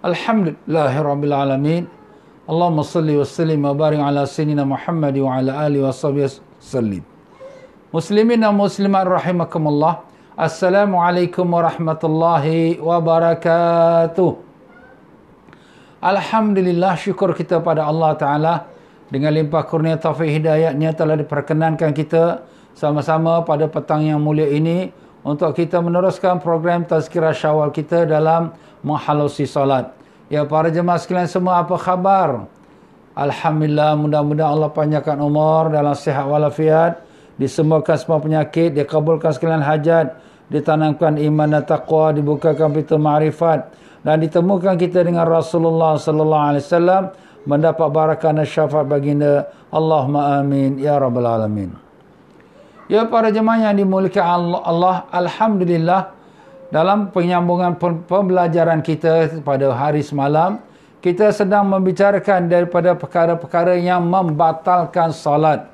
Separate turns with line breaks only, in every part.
Alhamdulillahirrabbilalamin Allahumma salli wa salli wa barik ala sinina Muhammad wa ala alihi wa sahbihi sallim Muslimin dan muslimat rahimakumullah Assalamualaikum warahmatullahi wabarakatuh Alhamdulillah syukur kita pada Allah Ta'ala Dengan limpah kurnia taufik hidayatnya telah diperkenankan kita Sama-sama pada petang yang mulia ini untuk kita meneruskan program tazkirah syawal kita dalam menghalusi salat. Ya para jemaah sekalian semua apa khabar? Alhamdulillah mudah-mudahan Allah panjangkan umur dalam sihat walafiat. Disembuhkan semua penyakit, dikabulkan sekalian hajat. Ditanamkan iman dan taqwa, dibukakan pintu ma'rifat. Dan ditemukan kita dengan Rasulullah Sallallahu Alaihi Wasallam mendapat barakah dan syafaat baginda. Allahumma amin. Ya Rabbal Alamin. Ya para jemaah yang dimulikkan Allah, Alhamdulillah dalam penyambungan pembelajaran kita pada hari semalam, kita sedang membicarakan daripada perkara-perkara yang membatalkan salat.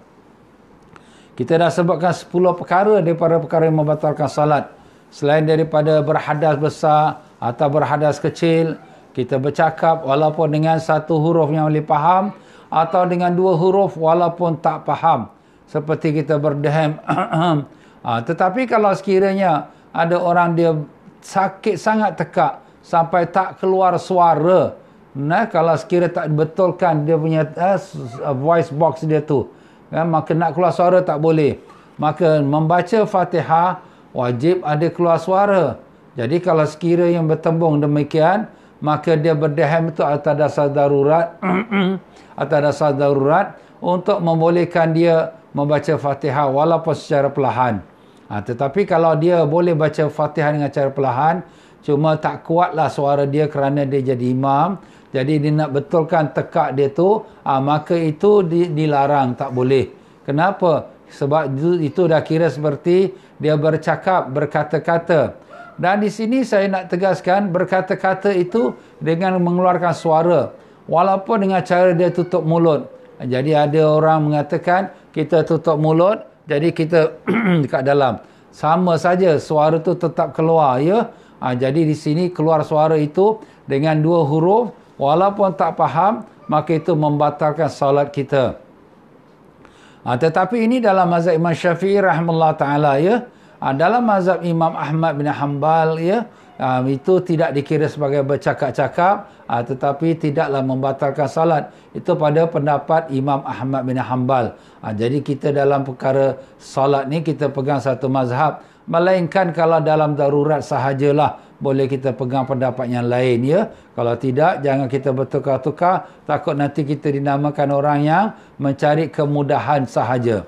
Kita dah sebutkan 10 perkara daripada perkara yang membatalkan salat. Selain daripada berhadas besar atau berhadas kecil, kita bercakap walaupun dengan satu huruf yang boleh faham atau dengan dua huruf walaupun tak faham seperti kita berdehem ha, tetapi kalau sekiranya ada orang dia sakit sangat tekak sampai tak keluar suara nah kalau sekiranya tak betulkan dia punya eh, eh voice box dia tu kan maka nak keluar suara tak boleh maka membaca Fatihah wajib ada keluar suara jadi kalau sekiranya yang bertembung demikian maka dia berdehem itu atas dasar darurat atas dasar darurat untuk membolehkan dia membaca fatihah walaupun secara perlahan. Ha, tetapi kalau dia boleh baca fatihah dengan cara perlahan, cuma tak kuatlah suara dia kerana dia jadi imam. Jadi dia nak betulkan tekak dia tu, ha, maka itu di, dilarang, tak boleh. Kenapa? Sebab itu, itu dah kira seperti dia bercakap, berkata-kata. Dan di sini saya nak tegaskan berkata-kata itu dengan mengeluarkan suara. Walaupun dengan cara dia tutup mulut. Jadi ada orang mengatakan kita tutup mulut jadi kita dekat dalam. Sama saja suara tu tetap keluar ya. Ha, jadi di sini keluar suara itu dengan dua huruf walaupun tak faham maka itu membatalkan salat kita. Ha, tetapi ini dalam mazhab Imam Syafi'i rahimallahu taala ya. Ha, dalam mazhab Imam Ahmad bin Hanbal ya um, itu tidak dikira sebagai bercakap-cakap uh, tetapi tidaklah membatalkan salat itu pada pendapat Imam Ahmad bin Hanbal uh, jadi kita dalam perkara salat ni kita pegang satu mazhab melainkan kalau dalam darurat sahajalah boleh kita pegang pendapat yang lain ya kalau tidak jangan kita bertukar-tukar takut nanti kita dinamakan orang yang mencari kemudahan sahaja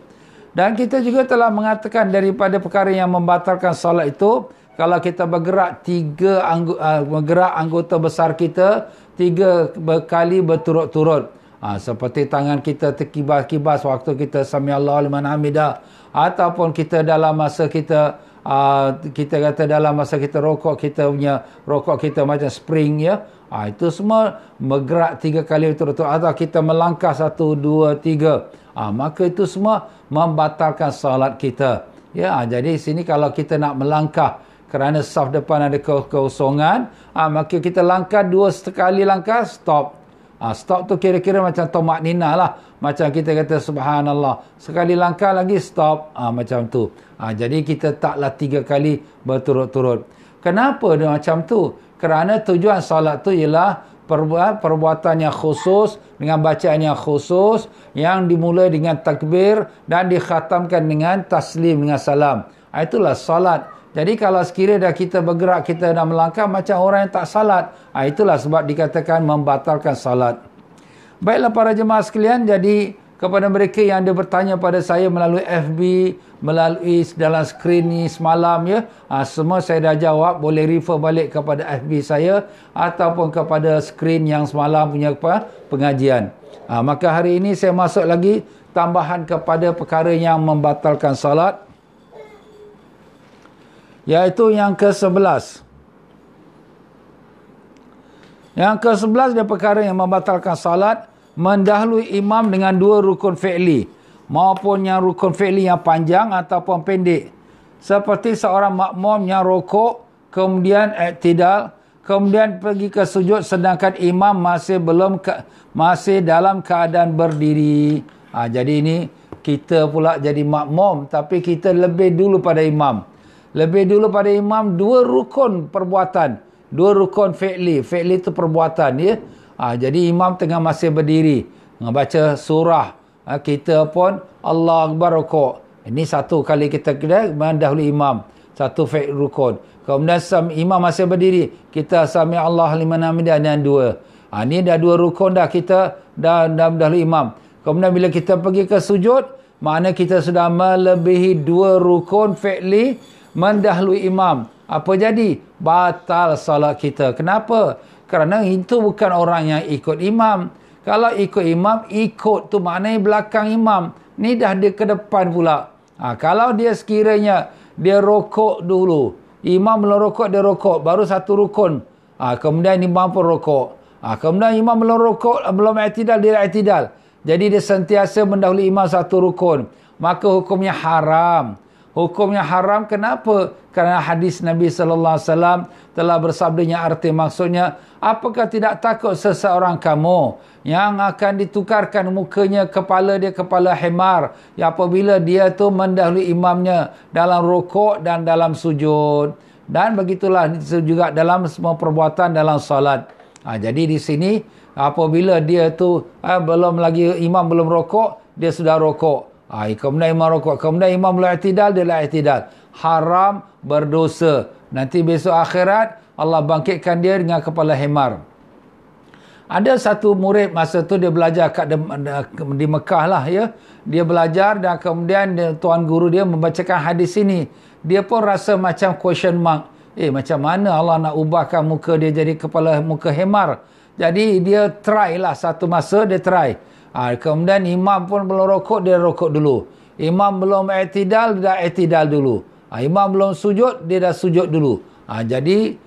dan kita juga telah mengatakan daripada perkara yang membatalkan salat itu kalau kita bergerak tiga anggu, uh, bergerak anggota besar kita tiga berkali berturut-turut ha, seperti tangan kita terkibas-kibas waktu kita sami Allah liman hamida ataupun kita dalam masa kita uh, kita kata dalam masa kita rokok kita punya rokok kita macam spring ya ha, itu semua bergerak tiga kali berturut-turut atau kita melangkah satu dua tiga ha, maka itu semua membatalkan salat kita ya jadi sini kalau kita nak melangkah kerana saf depan ada kekosongan ha, maka kita langkah dua sekali langkah stop ha, stop tu kira-kira macam tomat nina lah macam kita kata subhanallah sekali langkah lagi stop ha, macam tu ha, jadi kita taklah tiga kali berturut-turut kenapa dia macam tu kerana tujuan salat tu ialah perbuatan yang khusus dengan bacaan yang khusus yang dimulai dengan takbir dan dikhatamkan dengan taslim dengan salam itulah salat jadi kalau sekiranya kita bergerak, kita dah melangkah macam orang yang tak salat. Ha, itulah sebab dikatakan membatalkan salat. Baiklah para jemaah sekalian, jadi kepada mereka yang ada bertanya pada saya melalui FB, melalui dalam skrin ni semalam ya, ha, semua saya dah jawab, boleh refer balik kepada FB saya ataupun kepada skrin yang semalam punya apa, pengajian. Ha, maka hari ini saya masuk lagi tambahan kepada perkara yang membatalkan salat iaitu yang ke-11. Yang ke-11 dia perkara yang membatalkan salat mendahului imam dengan dua rukun fi'li maupun yang rukun fi'li yang panjang ataupun pendek. Seperti seorang makmum yang rokok kemudian iktidal kemudian pergi ke sujud sedangkan imam masih belum ke, masih dalam keadaan berdiri. Ha, jadi ini kita pula jadi makmum tapi kita lebih dulu pada imam. Lebih dulu pada imam dua rukun perbuatan, dua rukun fi'li. Fi'li itu perbuatan ya. Ha, jadi imam tengah masih berdiri, baca surah. Ha, kita pun Allah Akbar rukuk. Ini satu kali kita kena mendahului imam. Satu fi'l rukun. Kemudian imam masih berdiri, kita sami Allah liman hamidah dan dua. Ha, ini dah dua rukun dah kita dah, dah mendahului imam. Kemudian bila kita pergi ke sujud, makna kita sudah melebihi dua rukun fi'li. Fi'li mendahului imam. Apa jadi? Batal solat kita. Kenapa? Kerana itu bukan orang yang ikut imam. Kalau ikut imam, ikut tu maknanya belakang imam. Ni dah dia ke depan pula. Ha, kalau dia sekiranya dia rokok dulu. Imam belum rokok, dia rokok. Baru satu rukun. Ha, kemudian imam pun rokok. Ha, kemudian imam belum rokok, belum aktidal, dia aktidal. Jadi dia sentiasa mendahului imam satu rukun. Maka hukumnya Haram. Hukumnya haram kenapa? Karena hadis Nabi sallallahu alaihi wasallam telah bersabdanya arti maksudnya, apakah tidak takut seseorang kamu yang akan ditukarkan mukanya kepala dia kepala himar ya apabila dia tu mendahului imamnya dalam rukuk dan dalam sujud dan begitulah juga dalam semua perbuatan dalam solat. Ha, jadi di sini apabila dia tu eh, belum lagi imam belum rukuk dia sudah rokok. Ha, kemudian Imam rokok, Rukuk. Kemudian Imam Lu'atidal, dia Lu'atidal. Haram berdosa. Nanti besok akhirat, Allah bangkitkan dia dengan kepala himar. Ada satu murid masa tu dia belajar kat de, de, di Mekah lah ya. Dia belajar dan kemudian dia, tuan guru dia membacakan hadis ini. Dia pun rasa macam question mark. Eh macam mana Allah nak ubahkan muka dia jadi kepala muka hemar. Jadi dia try lah satu masa dia try. Ha, kemudian imam pun belum rokok, dia rokok dulu. Imam belum etidal, dia etidal dulu. Ha, imam belum sujud, dia dah sujud dulu. Ha, jadi,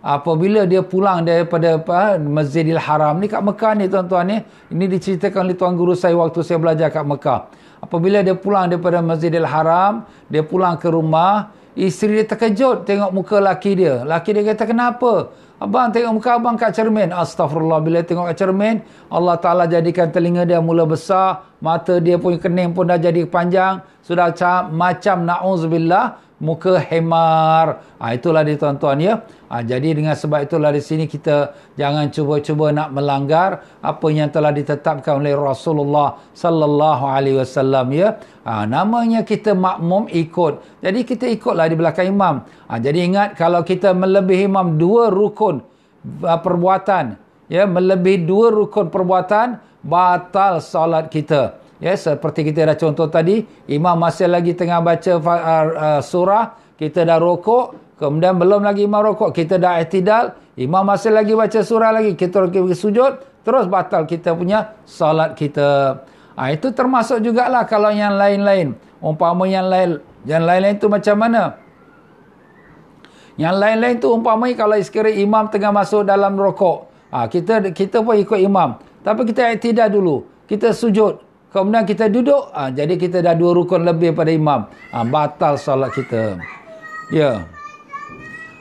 apabila dia pulang daripada apa, Masjidil Haram ni kat Mekah ni tuan-tuan ni. Ini diceritakan oleh Tuan Guru saya waktu saya belajar kat Mekah. Apabila dia pulang daripada Masjidil Haram, dia pulang ke rumah, isteri dia terkejut tengok muka laki dia. Laki dia kata, kenapa? Abang tengok muka abang kat cermin. Astagfirullah. Bila tengok kat cermin, Allah Ta'ala jadikan telinga dia mula besar mata dia pun kening pun dah jadi panjang sudah macam, macam na'uzubillah muka hemar ha, itulah dia tuan-tuan ya ha, jadi dengan sebab itulah di sini kita jangan cuba-cuba nak melanggar apa yang telah ditetapkan oleh Rasulullah sallallahu alaihi wasallam ya ha, namanya kita makmum ikut jadi kita ikutlah di belakang imam ha, jadi ingat kalau kita melebihi imam dua rukun perbuatan ya melebihi dua rukun perbuatan batal solat kita. Ya, seperti kita dah contoh tadi, imam masih lagi tengah baca uh, uh, surah, kita dah rokok, kemudian belum lagi imam rokok, kita dah etidal imam masih lagi baca surah lagi, kita lagi sujud, terus batal kita punya solat kita. Ha, itu termasuk juga lah kalau yang lain-lain. Umpama yang lain, yang lain-lain itu macam mana? Yang lain-lain itu umpamanya kalau sekiranya imam tengah masuk dalam rokok. Ha, kita kita pun ikut imam. Tapi kita tidak dulu. Kita sujud. Kemudian kita duduk. Ha, jadi kita dah dua rukun lebih pada imam. Ha, batal salat kita. Ya.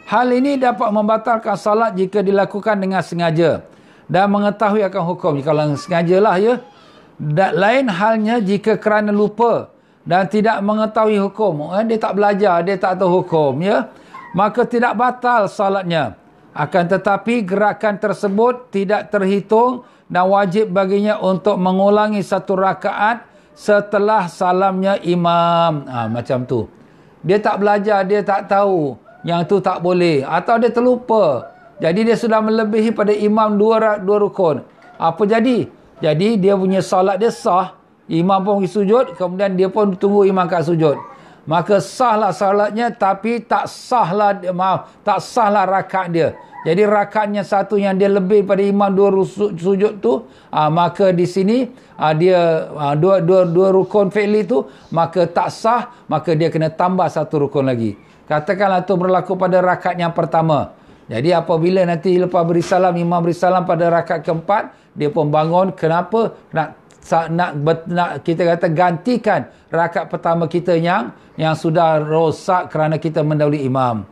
Hal ini dapat membatalkan salat jika dilakukan dengan sengaja. Dan mengetahui akan hukum. Kalau sengaja lah ya. Dan lain halnya jika kerana lupa dan tidak mengetahui hukum. Oh, dia tak belajar, dia tak tahu hukum. ya Maka tidak batal salatnya. Akan tetapi gerakan tersebut tidak terhitung dan wajib baginya untuk mengulangi satu rakaat setelah salamnya imam. Ha, macam tu. Dia tak belajar, dia tak tahu yang tu tak boleh. Atau dia terlupa. Jadi dia sudah melebihi pada imam dua, dua rukun. Apa jadi? Jadi dia punya salat dia sah. Imam pun pergi sujud. Kemudian dia pun tunggu imam kat sujud. Maka sahlah salatnya tapi tak sahlah, maaf, tak sahlah rakaat dia. Jadi rakannya satu yang dia lebih pada imam dua rusuk, sujud tu, uh, maka di sini uh, dia uh, dua, dua, dua rukun fi'li tu, maka tak sah, maka dia kena tambah satu rukun lagi. Katakanlah tu berlaku pada rakat yang pertama. Jadi apabila nanti lepas beri salam, imam beri salam pada rakat keempat, dia pun bangun. Kenapa? Nak nak, nak kita kata gantikan rakat pertama kita yang yang sudah rosak kerana kita mendahului imam.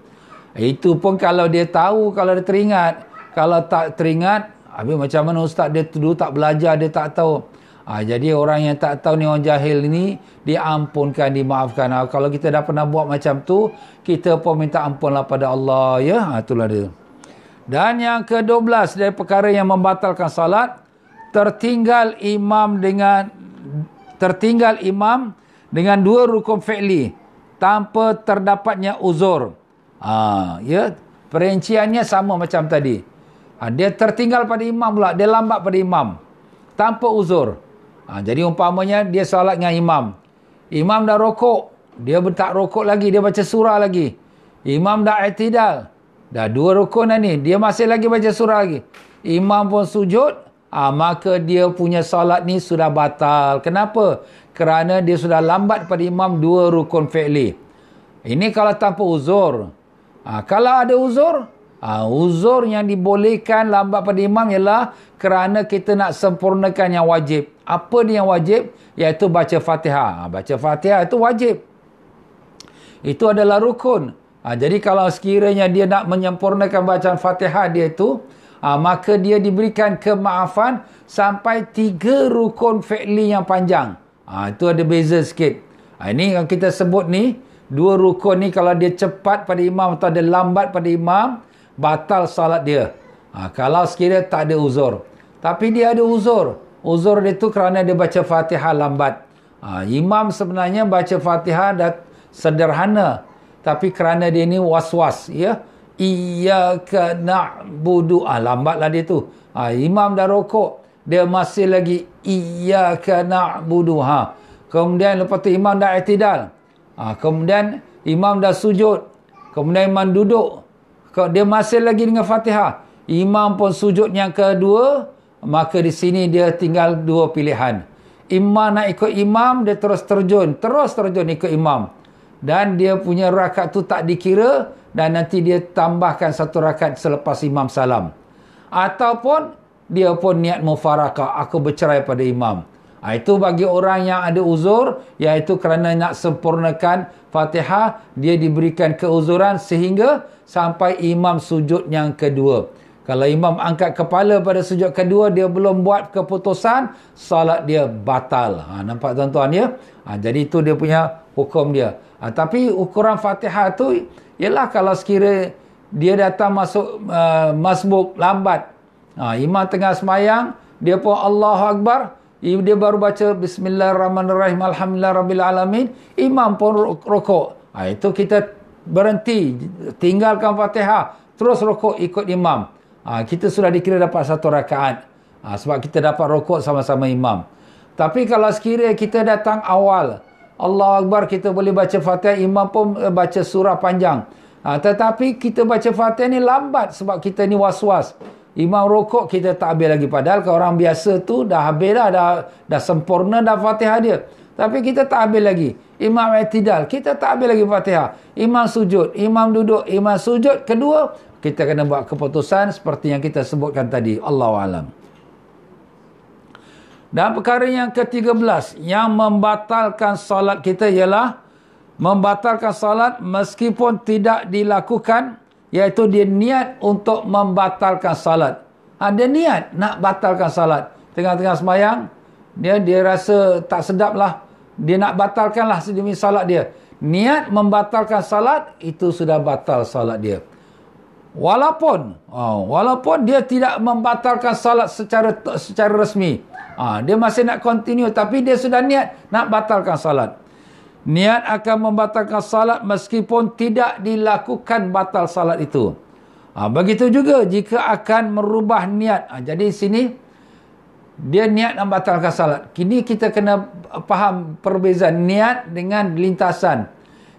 Itu pun kalau dia tahu, kalau dia teringat. Kalau tak teringat, habis macam mana ustaz dia dulu tak belajar, dia tak tahu. Ha, jadi orang yang tak tahu ni orang jahil ni, diampunkan, dimaafkan. Ha, kalau kita dah pernah buat macam tu, kita pun minta ampunlah pada Allah. Ya, ha, itulah dia. Dan yang ke-12 dari perkara yang membatalkan salat, tertinggal imam dengan tertinggal imam dengan dua rukun fi'li tanpa terdapatnya uzur. Ha, ya, perinciannya sama macam tadi. Ha, dia tertinggal pada imam pula. Dia lambat pada imam. Tanpa uzur. Ha, jadi umpamanya dia salat dengan imam. Imam dah rokok. Dia tak rokok lagi. Dia baca surah lagi. Imam dah etidal. Dah dua rukun dah ni. Dia masih lagi baca surah lagi. Imam pun sujud. Ha, maka dia punya salat ni sudah batal. Kenapa? Kerana dia sudah lambat pada imam dua rukun fi'li. Ini kalau tanpa uzur. Ha, kalau ada uzur, ha, uzur yang dibolehkan lambat pada imam ialah kerana kita nak sempurnakan yang wajib. Apa dia yang wajib? Iaitu baca fatihah. Ah, ha, baca fatihah itu wajib. Itu adalah rukun. Ha, jadi kalau sekiranya dia nak menyempurnakan bacaan fatihah dia itu, ha, maka dia diberikan kemaafan sampai tiga rukun fi'li yang panjang. Ha, itu ada beza sikit. Ha, ini yang kita sebut ni, dua rukun ni kalau dia cepat pada imam atau dia lambat pada imam batal salat dia ha, kalau sekiranya tak ada uzur tapi dia ada uzur uzur dia tu kerana dia baca fatihah lambat ha, imam sebenarnya baca fatihah dah sederhana tapi kerana dia ni was-was ya iyyaka na'budu ah ha, lambatlah dia tu ha, imam dah rokok dia masih lagi iyyaka na'budu ha kemudian lepas tu imam dah etidal. Ha, kemudian imam dah sujud. Kemudian imam duduk. Kalau dia masih lagi dengan fatihah. Imam pun sujud yang kedua. Maka di sini dia tinggal dua pilihan. Imam nak ikut imam, dia terus terjun. Terus terjun ikut imam. Dan dia punya rakat tu tak dikira. Dan nanti dia tambahkan satu rakat selepas imam salam. Ataupun dia pun niat mufarakah. Aku bercerai pada imam. Ah, itu bagi orang yang ada uzur iaitu kerana nak sempurnakan fatihah dia diberikan keuzuran sehingga sampai imam sujud yang kedua. Kalau imam angkat kepala pada sujud kedua dia belum buat keputusan salat dia batal. Ha, nampak tuan-tuan ya? Ha, jadi itu dia punya hukum dia. Ha, tapi ukuran fatihah tu ialah kalau sekira dia datang masuk uh, masbuk lambat. Ha, imam tengah semayang dia pun Allahu Akbar dia baru baca bismillahirrahmanirrahim alhamdulillah rabbil alamin imam pun rokok ha, itu kita berhenti tinggalkan fatihah terus rokok ikut imam ha, kita sudah dikira dapat satu rakaat ha, sebab kita dapat rokok sama-sama imam tapi kalau sekiranya kita datang awal Allah Akbar kita boleh baca fatihah imam pun eh, baca surah panjang ha, tetapi kita baca fatihah ni lambat sebab kita ni was-was Imam rokok kita tak habis lagi. Padahal ke orang biasa tu dah habis dah. Dah, dah sempurna dah fatihah dia. Tapi kita tak habis lagi. Imam etidal. Kita tak habis lagi fatihah. Imam sujud. Imam duduk. Imam sujud. Kedua, kita kena buat keputusan seperti yang kita sebutkan tadi. Allah Alam. Dan perkara yang ke-13 yang membatalkan solat kita ialah membatalkan solat meskipun tidak dilakukan iaitu dia niat untuk membatalkan salat. Ha, dia niat nak batalkan salat. Tengah-tengah semayang, dia dia rasa tak sedap lah. Dia nak batalkan lah sedemikian salat dia. Niat membatalkan salat, itu sudah batal salat dia. Walaupun oh, walaupun dia tidak membatalkan salat secara secara resmi. Ha, dia masih nak continue tapi dia sudah niat nak batalkan salat. Niat akan membatalkan salat meskipun tidak dilakukan batal salat itu. Ha, begitu juga jika akan merubah niat. Ha, jadi sini, dia niat nak batalkan salat. Kini kita kena faham perbezaan niat dengan lintasan.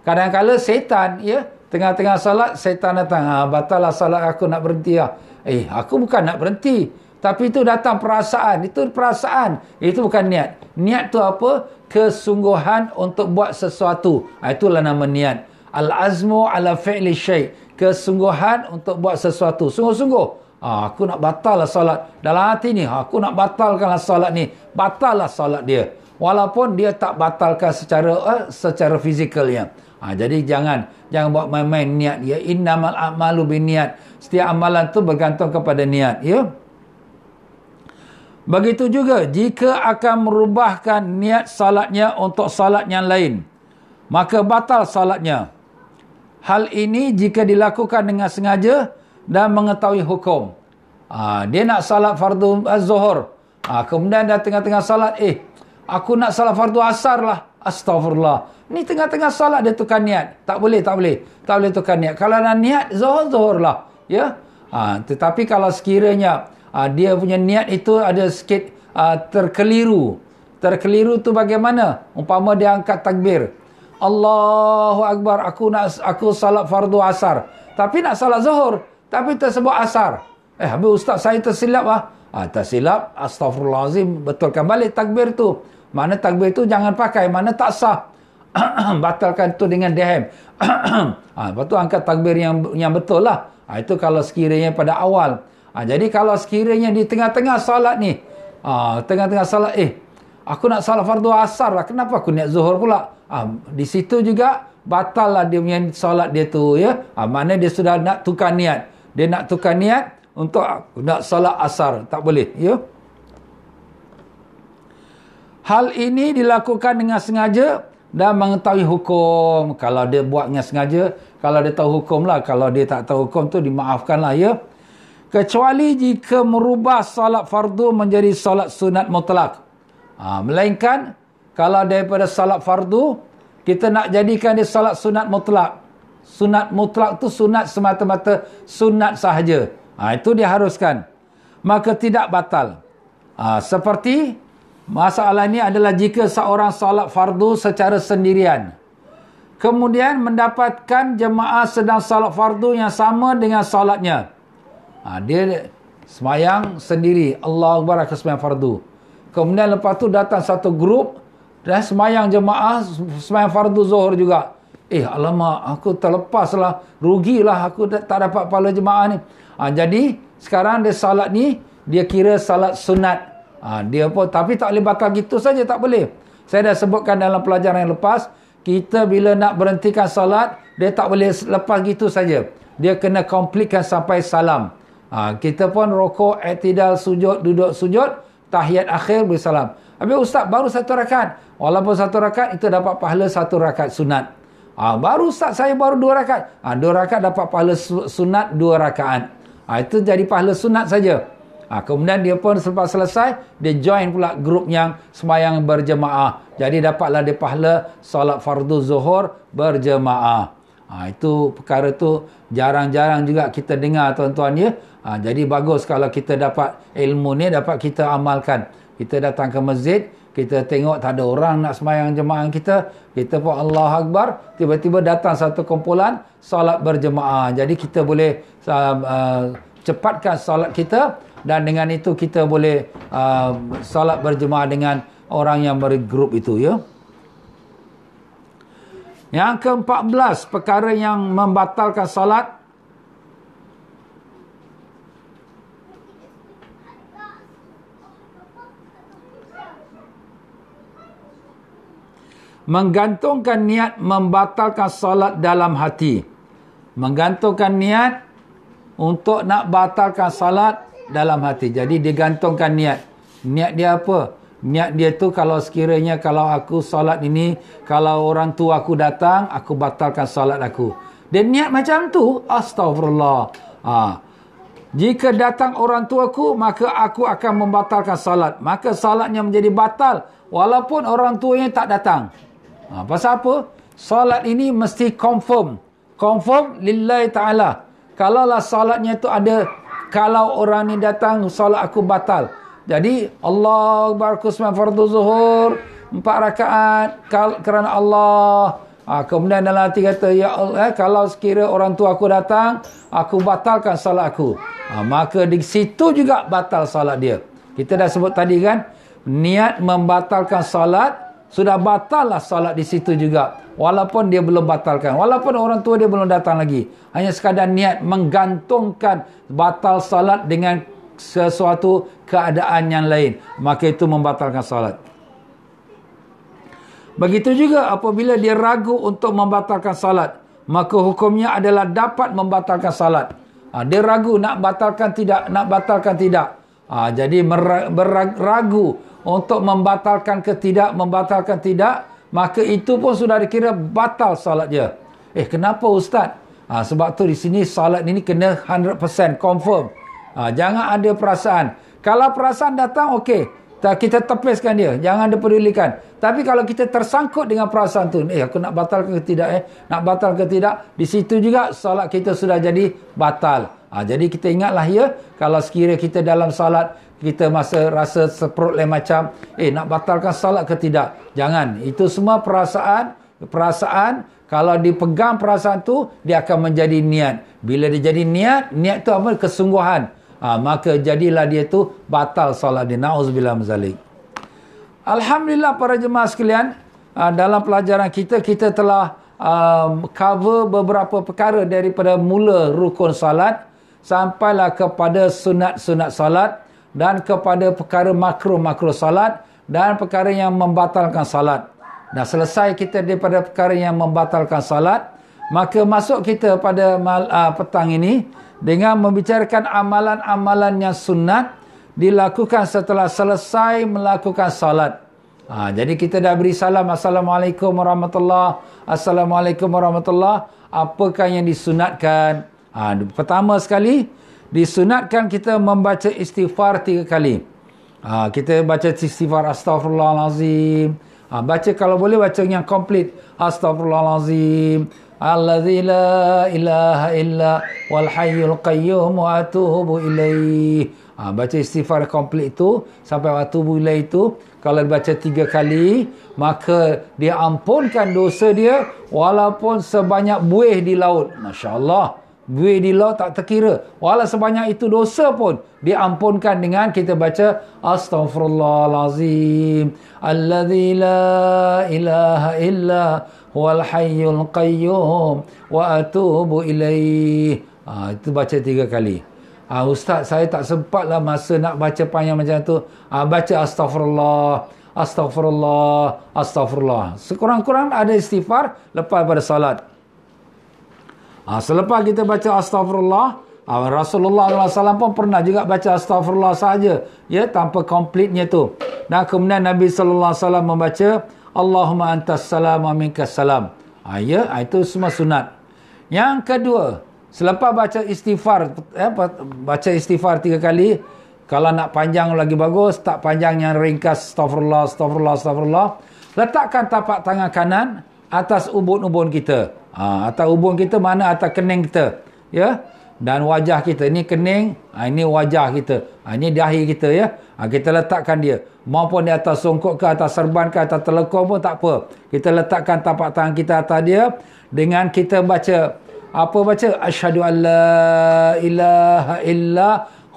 Kadang-kadang setan, ya, tengah-tengah salat, setan datang. Ha, batallah salat aku nak berhenti. Ha. Eh, aku bukan nak berhenti. Tapi itu datang perasaan. Itu perasaan. Itu bukan niat. Niat tu apa? kesungguhan untuk buat sesuatu. Ah, itulah nama niat. Al-azmu ala fi'li syaih. Kesungguhan untuk buat sesuatu. Sungguh-sungguh. Ha, aku nak batal lah solat. Dalam hati ni, ah, aku nak batalkanlah solat ni. batal lah solat dia. Walaupun dia tak batalkan secara eh, secara fizikalnya. Ha, jadi jangan jangan buat main-main niat. Ya innamal a'malu niat. Setiap amalan tu bergantung kepada niat, ya. Yeah? Begitu juga jika akan merubahkan niat salatnya untuk salat yang lain, maka batal salatnya. Hal ini jika dilakukan dengan sengaja dan mengetahui hukum. Ha, dia nak salat fardu ah, zuhur. Ha, kemudian dah tengah-tengah salat, eh, aku nak salat fardu asar lah. astaghfirullah. Ni tengah-tengah salat dia tukar niat. Tak boleh, tak boleh. Tak boleh tukar niat. Kalau nak niat, zuhur-zuhur lah. Ya? Ha, tetapi kalau sekiranya uh, dia punya niat itu ada sikit uh, terkeliru. Terkeliru tu bagaimana? Umpama dia angkat takbir. Allahu akbar, aku nak aku salat fardu asar. Tapi nak salat zuhur, tapi tersebut asar. Eh, habis ustaz saya tersilap ah. Ah, tersilap, astagfirullahalazim, betulkan balik takbir tu. Mana takbir tu jangan pakai, mana tak sah. Batalkan tu dengan dehem. ah, lepas tu angkat takbir yang yang betul lah. Ah, itu kalau sekiranya pada awal. Ha, jadi kalau sekiranya di tengah-tengah salat ni, ha, tengah-tengah salat, eh, aku nak solat fardu asar lah, kenapa aku niat zuhur pula? Ha, di situ juga, batal lah dia punya salat dia tu, ya. Ha, maknanya dia sudah nak tukar niat. Dia nak tukar niat untuk nak solat asar. Tak boleh, ya. Hal ini dilakukan dengan sengaja dan mengetahui hukum. Kalau dia buat dengan sengaja, kalau dia tahu hukum lah. Kalau dia tak tahu hukum tu, dimaafkan lah, ya. Ya kecuali jika merubah salat fardu menjadi salat sunat mutlak. Ha, melainkan kalau daripada salat fardu kita nak jadikan dia salat sunat mutlak. Sunat mutlak tu sunat semata-mata sunat sahaja. Ha, itu diharuskan. Maka tidak batal. Ha, seperti masalah ini adalah jika seorang salat fardu secara sendirian. Kemudian mendapatkan jemaah sedang salat fardu yang sama dengan salatnya. Ha, dia semayang sendiri. Allah Akbar akan semayang fardu. Kemudian lepas tu datang satu grup. Dan semayang jemaah. Semayang fardu zuhur juga. Eh alamak aku terlepas lah rugi lah aku tak dapat pahala jemaah ni. Ha, jadi sekarang dia salat ni. Dia kira salat sunat. Ha, dia pun tapi tak boleh bakal gitu saja tak boleh. Saya dah sebutkan dalam pelajaran yang lepas. Kita bila nak berhentikan salat. Dia tak boleh lepas gitu saja. Dia kena komplikkan sampai salam. Ha, kita pun rokok, etidal, sujud, duduk sujud, tahiyat akhir, beri salam. Habis ustaz, baru satu rakat. Walaupun satu rakat, itu dapat pahala satu rakat sunat. Ha, baru ustaz, saya baru dua rakat. Ha, dua rakat dapat pahala sunat, dua rakaat. Ha, itu jadi pahala sunat saja. Ha, kemudian dia pun selepas selesai, dia join pula grup yang semayang berjemaah. Jadi dapatlah dia pahala solat fardu zuhur berjemaah. Ha, itu perkara tu jarang-jarang juga kita dengar tuan-tuan ya. -tuan, Ha, jadi bagus kalau kita dapat ilmu ni dapat kita amalkan. Kita datang ke masjid, kita tengok tak ada orang nak semayang jemaah kita. Kita pun Allah Akbar, tiba-tiba datang satu kumpulan, salat berjemaah. Jadi kita boleh uh, uh, cepatkan salat kita dan dengan itu kita boleh uh, salat berjemaah dengan orang yang bergrup itu. ya. Yang ke-14, perkara yang membatalkan salat menggantungkan niat membatalkan solat dalam hati. Menggantungkan niat untuk nak batalkan solat dalam hati. Jadi digantungkan niat. Niat dia apa? Niat dia tu kalau sekiranya kalau aku solat ini, kalau orang tu aku datang, aku batalkan solat aku. Dan niat macam tu, astagfirullah. Ha. Jika datang orang tuaku, maka aku akan membatalkan salat. Maka salatnya menjadi batal walaupun orang tuanya tak datang. Ha, pasal apa? Solat ini mesti confirm. Confirm lillahi ta'ala. Kalau lah solatnya tu ada, kalau orang ni datang, solat aku batal. Jadi, Allah barakusman fardu zuhur, empat rakaat, kerana Allah. Ha, kemudian dalam hati kata, ya Allah, eh, kalau sekiranya orang tua aku datang, aku batalkan solat aku. Ha, maka di situ juga batal salat dia. Kita dah sebut tadi kan, niat membatalkan salat sudah batal lah salat di situ juga walaupun dia belum batalkan walaupun orang tua dia belum datang lagi hanya sekadar niat menggantungkan batal salat dengan sesuatu keadaan yang lain maka itu membatalkan salat. begitu juga apabila dia ragu untuk membatalkan salat, maka hukumnya adalah dapat membatalkan salat. ha, dia ragu nak batalkan tidak nak batalkan tidak ha, jadi meragu untuk membatalkan ketidak membatalkan tidak, maka itu pun sudah dikira batal salat dia. Eh, kenapa Ustaz? Ha, sebab tu di sini salat ini kena 100% confirm. Ha, jangan ada perasaan. Kalau perasaan datang, okey. Kita tepiskan dia. Jangan dipedulikan. Tapi kalau kita tersangkut dengan perasaan tu, eh, aku nak batal ke tidak, eh. Nak batal ke tidak, di situ juga salat kita sudah jadi batal. Ha, jadi kita ingatlah ya, kalau sekiranya kita dalam salat, kita masa rasa seperut lain macam eh nak batalkan salat ke tidak jangan itu semua perasaan perasaan kalau dipegang perasaan tu dia akan menjadi niat bila dia jadi niat niat tu apa kesungguhan ha, maka jadilah dia tu batal salat dia na'uzubillah mazalik Alhamdulillah para jemaah sekalian ha, dalam pelajaran kita kita telah um, cover beberapa perkara daripada mula rukun salat sampailah kepada sunat-sunat salat dan kepada perkara makro-makro salat dan perkara yang membatalkan salat. Dan selesai kita daripada perkara yang membatalkan salat, maka masuk kita pada mal, uh, petang ini dengan membicarakan amalan-amalan yang sunat dilakukan setelah selesai melakukan salat. Ha, jadi kita dah beri salam Assalamualaikum warahmatullahi Assalamualaikum warahmatullahi Apakah yang disunatkan ha, Pertama sekali disunatkan kita membaca istighfar tiga kali. Ha, kita baca istighfar astaghfirullahalazim. Ha, baca kalau boleh baca yang komplit. Astaghfirullahalazim. Alladzi la ilaha illa wal hayyul qayyum wa atubu ilaih. Ha, baca istighfar komplit itu sampai waktu bila itu kalau baca tiga kali maka dia ampunkan dosa dia walaupun sebanyak buih di laut masya-Allah Duit di laut tak terkira. Walau sebanyak itu dosa pun diampunkan dengan kita baca Astaghfirullahalazim. Alladhi la ilaha illa huwal hayyul qayyum wa atubu ilaih. Ha, ah, itu baca tiga kali. Ha, Ustaz, saya tak sempatlah masa nak baca panjang macam tu. Ha, baca Astaghfirullah. Astaghfirullah. Astaghfirullah. Sekurang-kurang ada istighfar lepas pada salat. Ha, selepas kita baca astagfirullah, ha, ah, Rasulullah SAW pun pernah juga baca astagfirullah saja, ya tanpa komplitnya tu. Dan kemudian Nabi SAW membaca Allahumma antas salam wa salam. Ha, ya, itu semua sunat. Yang kedua, selepas baca istighfar, ya, baca istighfar tiga kali, kalau nak panjang lagi bagus, tak panjang yang ringkas, astagfirullah, astagfirullah, astagfirullah. Letakkan tapak tangan kanan atas ubun-ubun kita. Ha, atas hubung kita mana atas kening kita. Ya. Dan wajah kita. Ini kening. Ha, ini wajah kita. Ha, ini dahi kita ya. Ha, kita letakkan dia. Maupun di atas songkok ke atas serban ke atas telekom pun tak apa. Kita letakkan tapak tangan kita atas dia. Dengan kita baca. Apa baca? Asyadu alla la ilaha illa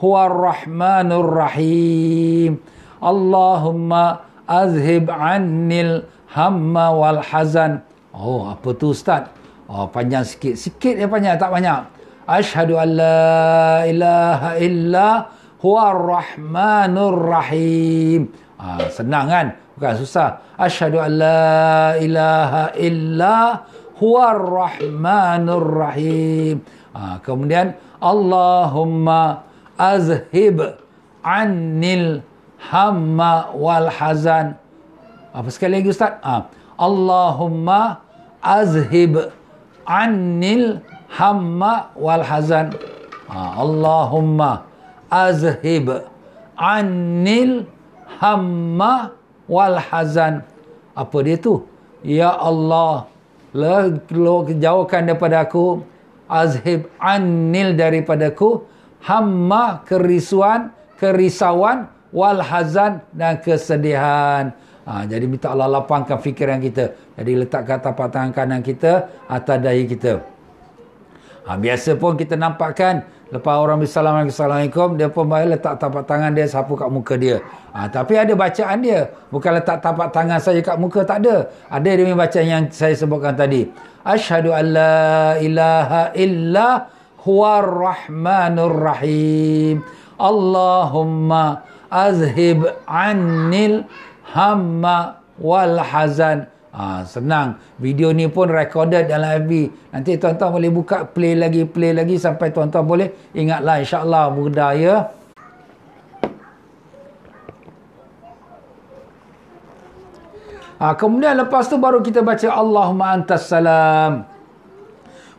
huwa rahmanur rahim. Allahumma azhib annil hamma wal hazan. Oh, apa tu Ustaz? Oh, panjang sikit. Sikit dia panjang, tak banyak. Ashadu an la ilaha illa huwa rahmanur rahim. Ah, senang kan? Bukan susah. Ashadu an la ilaha illa huwa rahmanur rahim. Ah, kemudian, Allahumma azhib anil hamma wal hazan. Apa sekali lagi Ustaz? Ah, Allahumma azhib anil anil hamma wal hazan. Ha, Allahumma azhib anil hamma wal hazan. Apa dia tu? Ya Allah, jauhkan daripada aku azhib anil daripada aku hamma kerisuan, kerisauan wal hazan dan kesedihan. Ha, jadi minta Allah lapangkan fikiran kita. Jadi letak kata tapak tangan kanan kita atas dahi kita. Ha, biasa pun kita nampakkan lepas orang bersalaman assalamualaikum dia pun baik letak tapak tangan dia sapu kat muka dia. Ha, tapi ada bacaan dia. Bukan letak tapak tangan saja kat muka tak ada. Ada dia bacaan yang saya sebutkan tadi. Ashhadu an la ilaha illa huwa rahmanur rahim. Allahumma azhib annil hamma wal hazan. Ha, senang. Video ni pun recorded dalam FB. Nanti tuan-tuan boleh buka play lagi, play lagi sampai tuan-tuan boleh. Ingatlah insyaAllah berdaya. Ha, ah, kemudian lepas tu baru kita baca Allahumma antas salam.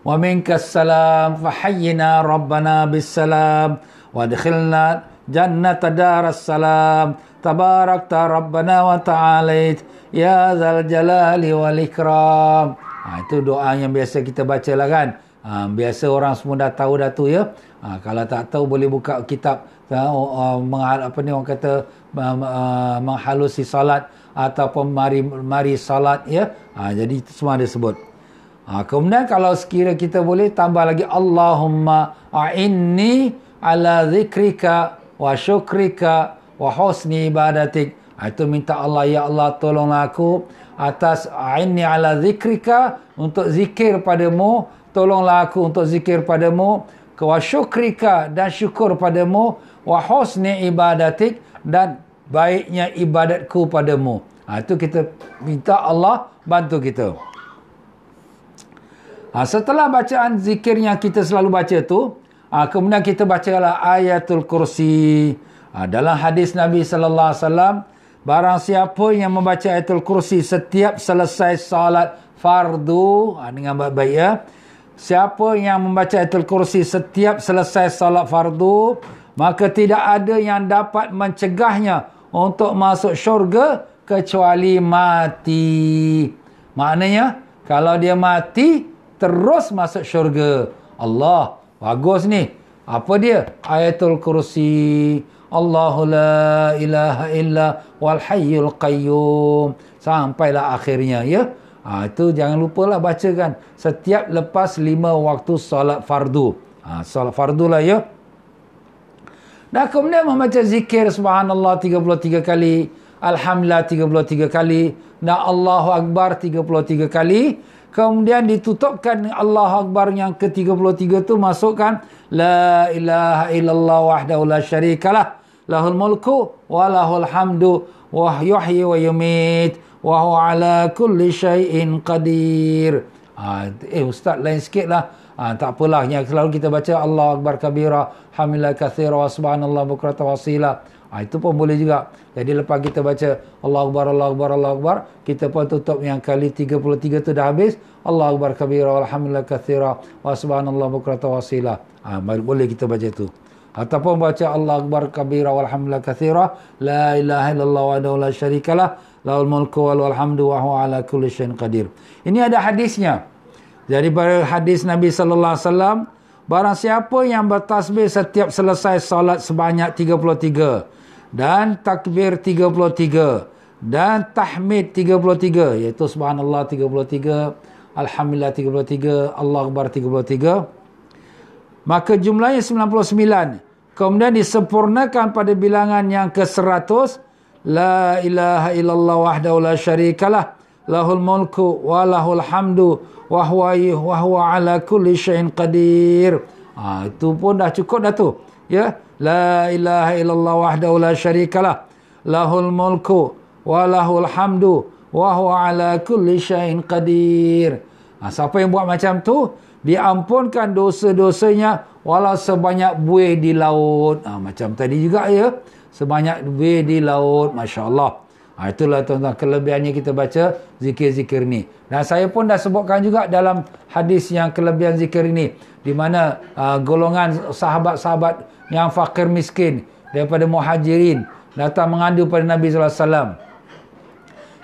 Wa minkas salam. Fahayyina Rabbana bis salam. Wa adkhilna jannah daras salam. تباركت ربنا وتعاليت يا ذا الجلال والإكرام ha, itu doa yang biasa kita baca lah kan ha, biasa orang semua dah tahu dah tu ya ha, kalau tak tahu boleh buka kitab ha, uh, meng, apa ni orang kata uh, uh, menghalusi salat ataupun mari mari salat ya ha, jadi itu semua ada sebut ha, kemudian kalau sekira kita boleh tambah lagi Allahumma a'inni ala zikrika wa syukrika wa husni ibadatik. Ah, itu minta Allah, Ya Allah tolong aku atas aini ala zikrika untuk zikir padamu. Tolonglah aku untuk zikir padamu. Wa syukrika dan syukur padamu. Wa husni ibadatik dan baiknya ibadatku padamu. Ha, itu kita minta Allah bantu kita. Ha, setelah bacaan zikir yang kita selalu baca tu, ha, kemudian kita bacalah ayatul kursi. Ha, dalam hadis Nabi sallallahu alaihi wasallam, barang siapa yang membaca ayatul kursi setiap selesai salat fardu, ha, dengan baik-baik ya. Siapa yang membaca ayatul kursi setiap selesai salat fardu, maka tidak ada yang dapat mencegahnya untuk masuk syurga kecuali mati. Maknanya, kalau dia mati, terus masuk syurga. Allah, bagus ni. Apa dia? Ayatul kursi. Allahu la ilaha illa wal hayyul qayyum sampailah akhirnya ya ha, itu jangan lupalah baca kan setiap lepas lima waktu solat fardu ha, solat fardu lah ya dan kemudian membaca zikir subhanallah 33 kali alhamdulillah 33 kali dan Allahu Akbar 33 kali kemudian ditutupkan Allah Akbar yang ke-33 tu masukkan la ilaha illallah wahdahu la syarikalah lahul mulku wa lahul hamdu wa yuhyi wa yumit wa huwa ala kulli syai'in qadir. Ha, eh ustaz lain sikitlah. Ah ha, tak apalah yang selalu kita baca Allah akbar kabira hamilah kathira wa subhanallah bukrata wasila. Ha, itu pun boleh juga. Jadi lepas kita baca Allah akbar Allah akbar Allah akbar kita pun tutup yang kali 33 tu dah habis. Allah akbar kabira walhamdulillah kathira wa subhanallah bukrata wasila. Ah ha, boleh kita baca itu ataupun baca Allah Akbar Kabira walhamdulillah kathira la ilaha illallah wa daulah syarikalah laul mulku wal walhamdu wa huwa ala kulli syain qadir ini ada hadisnya Jadi dari hadis Nabi SAW barang siapa yang bertasbih setiap selesai solat sebanyak 33 dan takbir 33 dan tahmid 33 iaitu subhanallah 33 Alhamdulillah 33, Allah Akbar 33. Maka jumlahnya Kemudian disempurnakan pada bilangan yang ke-100. La ilaha illallah wahdahu la syarikalah. Lahul mulku wa lahul hamdu. Wahuayi wahuwa ala kulli syain qadir. Ha, itu pun dah cukup dah tu. Ya. La ilaha illallah wahdahu la syarikalah. Lahul mulku wa lahul hamdu. Wahuwa ala kulli syain qadir. Ha, siapa yang buat macam tu? Diampunkan dosa-dosanya Walau sebanyak buih di laut. Ha, macam tadi juga ya. Sebanyak buih di laut. Masya Allah. Ha, ah, itulah tuan-tuan kelebihannya kita baca zikir-zikir ni. Dan saya pun dah sebutkan juga dalam hadis yang kelebihan zikir ini. Di mana uh, golongan sahabat-sahabat yang fakir miskin daripada muhajirin datang mengandu pada Nabi SAW.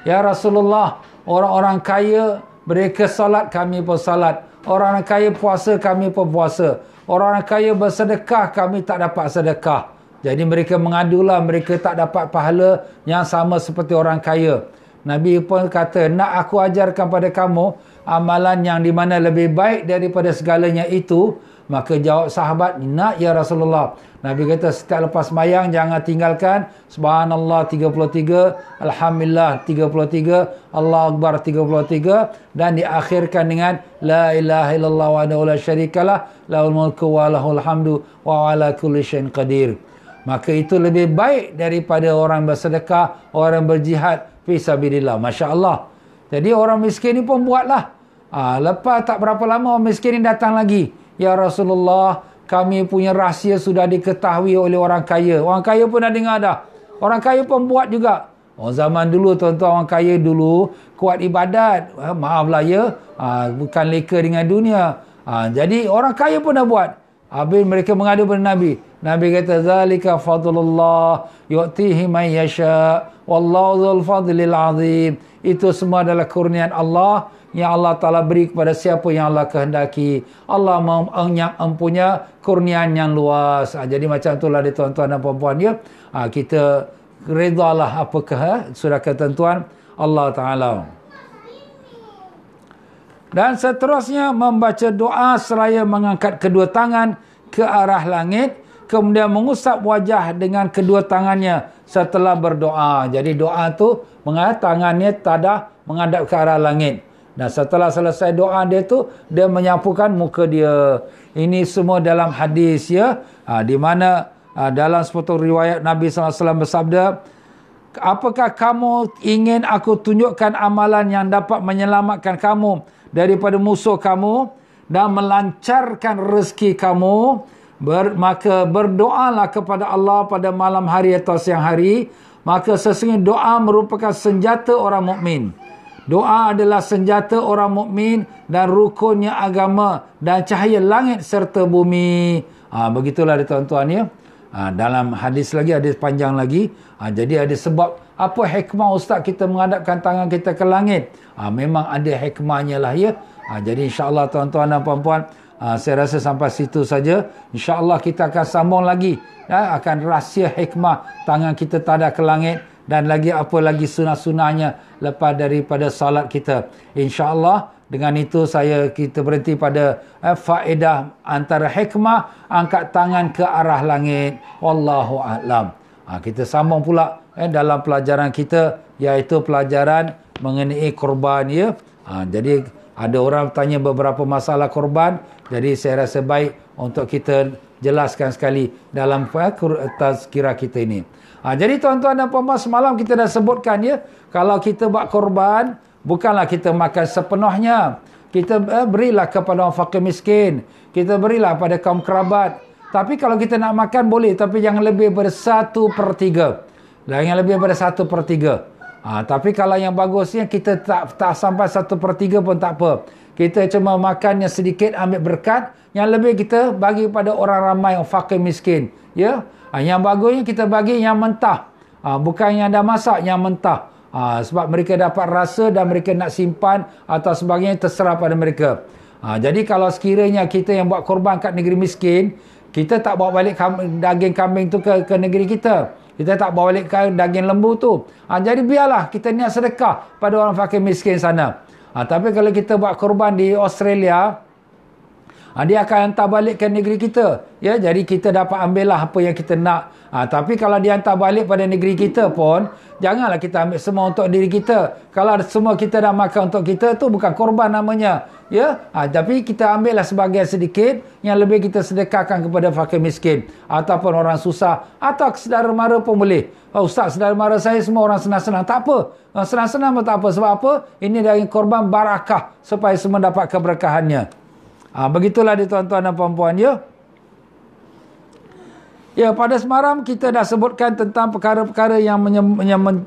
Ya Rasulullah, orang-orang kaya mereka salat kami pun salat. Orang kaya puasa kami pun puasa. Orang-orang kaya bersedekah, kami tak dapat sedekah. Jadi mereka mengadulah, mereka tak dapat pahala yang sama seperti orang kaya. Nabi pun kata, nak aku ajarkan pada kamu amalan yang dimana lebih baik daripada segalanya itu, Maka jawab sahabat, nak ya Rasulullah. Nabi kata, setiap lepas mayang, jangan tinggalkan. Subhanallah 33, Alhamdulillah 33, Allah Akbar 33. Dan diakhirkan dengan, La ilaha illallah wa da'ula syarikalah, la'ul mulku wa lahul hamdu wa ala kulli syain qadir. Maka itu lebih baik daripada orang bersedekah, orang berjihad, fisabilillah. Masya Allah. Jadi orang miskin ni pun buatlah. Ha, lepas tak berapa lama orang miskin ni datang lagi. Ya Rasulullah, kami punya rahsia sudah diketahui oleh orang kaya. Orang kaya pun dah dengar dah. Orang kaya pun buat juga. Oh zaman dulu tuan-tuan orang kaya dulu kuat ibadat. Eh, maaflah ya, ha, bukan leka dengan dunia. Ha, jadi orang kaya pun dah buat. Habis mereka mengadu kepada Nabi. Nabi kata zalika fadlullah yu'tihi man yasha wallahu dzul fadlil azim. Itu semua adalah kurnian Allah yang Allah Ta'ala beri kepada siapa yang Allah kehendaki. Allah mempunyai kurnian yang luas. Ha, jadi macam itulah dia tuan-tuan dan puan-puan. Ya? Ha, kita redalah apakah ha? sudah ketentuan Allah Ta'ala. Dan seterusnya membaca doa seraya mengangkat kedua tangan ke arah langit. Kemudian mengusap wajah dengan kedua tangannya setelah berdoa. Jadi doa tu mengangkat tangannya tada mengadap ke arah langit. Dan setelah selesai doa dia tu, dia menyapukan muka dia. Ini semua dalam hadis ya. Ha, di mana ha, dalam sepotong riwayat Nabi SAW bersabda, Apakah kamu ingin aku tunjukkan amalan yang dapat menyelamatkan kamu daripada musuh kamu dan melancarkan rezeki kamu? Ber, maka berdoalah kepada Allah pada malam hari atau siang hari. Maka sesungguhnya doa merupakan senjata orang mukmin. Doa adalah senjata orang mukmin dan rukunnya agama dan cahaya langit serta bumi. Ha, begitulah dia tuan-tuan ya. Ha, dalam hadis lagi hadis panjang lagi. Ha, jadi ada sebab apa hikmah ustaz kita menghadapkan tangan kita ke langit. Ha, memang ada hikmahnya lah ya. Ha, jadi insyaAllah tuan-tuan dan puan-puan. Ha, saya rasa sampai situ saja. InsyaAllah kita akan sambung lagi. Ya, akan rahsia hikmah tangan kita tak ada ke langit dan lagi apa lagi sunah-sunahnya lepas daripada salat kita. insya Allah dengan itu saya kita berhenti pada eh, faedah antara hikmah angkat tangan ke arah langit. Wallahu a'lam. Ha, kita sambung pula eh, dalam pelajaran kita iaitu pelajaran mengenai korban ya. Ha, jadi ada orang tanya beberapa masalah korban. Jadi saya rasa baik untuk kita jelaskan sekali dalam eh, eh tazkirah kita ini. Ha, jadi tuan-tuan dan puan-puan semalam kita dah sebutkan ya. Kalau kita buat korban, bukanlah kita makan sepenuhnya. Kita eh, berilah kepada orang fakir miskin. Kita berilah pada kaum kerabat. Tapi kalau kita nak makan boleh. Tapi yang lebih bersatu per tiga. Dan yang lebih pada satu per tiga. Ha, tapi kalau yang bagusnya kita tak tak sampai satu per tiga pun tak apa. Kita cuma makan yang sedikit ambil berkat. Yang lebih kita bagi pada orang ramai yang fakir miskin. Ya. Yeah? Ha, yang bagusnya kita bagi yang mentah. Ha, bukan yang dah masak, yang mentah. Ha, sebab mereka dapat rasa dan mereka nak simpan atau sebagainya terserah pada mereka. Ha, jadi kalau sekiranya kita yang buat korban kat negeri miskin, kita tak bawa balik kambing, daging kambing tu ke, ke negeri kita. Kita tak bawa balik daging lembu tu. Ha, jadi biarlah kita niat sedekah pada orang fakir miskin sana. Ha, tapi kalau kita buat korban di Australia, ha, dia akan hantar balik ke negeri kita ya jadi kita dapat ambillah apa yang kita nak ha, tapi kalau dia hantar balik pada negeri kita pun janganlah kita ambil semua untuk diri kita kalau semua kita dah makan untuk kita tu bukan korban namanya ya ha, tapi kita ambillah sebagian sedikit yang lebih kita sedekahkan kepada fakir miskin ataupun orang susah atau saudara mara pun boleh oh, ustaz saudara mara saya semua orang senang-senang tak apa senang-senang pun tak apa sebab apa ini dari korban barakah supaya semua dapat keberkahannya Ha, begitulah dia tuan-tuan dan puan-puan ya. Ya, pada semalam kita dah sebutkan tentang perkara-perkara yang